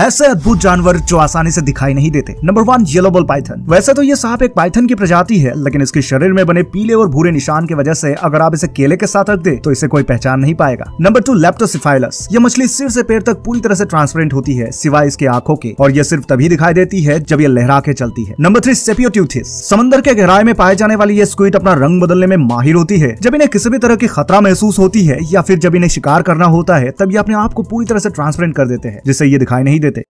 ऐसे अद्भुत जानवर जो आसानी से दिखाई नहीं देते number one yellow ball python वैसे तो ये सांप एक पाइथन की प्रजाति है लेकिन इसके शरीर में बने पीले और भूरे निशान की वजह से अगर आप इसे केले के साथ रख दे तो इसे कोई पहचान नहीं पाएगा नंबर टू लेप्टोसिफाइलस ये मछली सिर से पेड़ तक पूरी तरह से ट्रांसपेरेंट होती है सिवाय इसके आंखों के और ये सिर्फ तभी दिखाई देती है जब ये लहरा के चलती है नंबर थ्री सेपियोट्यूथिस समंदर के गहराई में पाए जाने वाली ये स्क्विड अपना रंग बदलने में माहिर होती है जब इन्हें किसी भी तरह की खतरा महसूस होती है या फिर जब इन्हें शिकार करना होता है तब ये अपने आप को पूरी तरह से ट्रांसपेरेंट कर देते हैं जिससे ये दिखाई नहीं देते